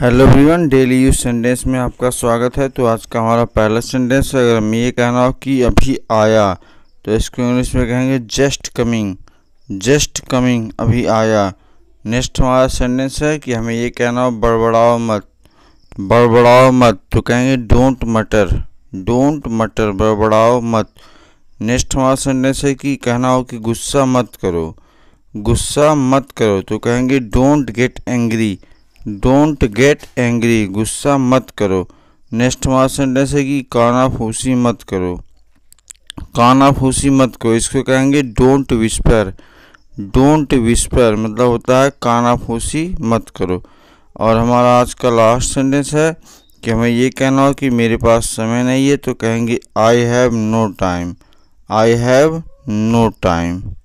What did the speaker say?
hello everyone daily use sentence में आपका स्वागत है तो आज का हमारा पहला सेंटेंस अगर हमें ये कहना हो कि अभी आया तो इसको इंग्लिश में कहेंगे जस्ट कमिंग जस्ट कमिंग अभी आया नेक्स्ट हमारा सेंटेंस है कि हमें ये कहना हो बड़बड़ाओ मत बड़बड़ाओ मत तो कहेंगे डोंट मटर डोंट मटर बड़बड़ाओ मत नेक्स्ट हमारा सेंटेंस है कि कहना हो कि गुस्सा मत करो गुस्सा मत करो तो कहेंगे don't get angry don't get angry गुस्सा मत करो नेक्स्ट हमारा सेंटेंस है कि काना फूसी मत करो काना फूसी मत करो इसको कहेंगे डोंट विस्पर डोंट विस्पर मतलब होता है काना फूसी मत करो और हमारा आज का लास्ट सेंटेंस है कि हमें ये कहना हो कि मेरे पास समय नहीं है तो कहेंगे I have no time I have no time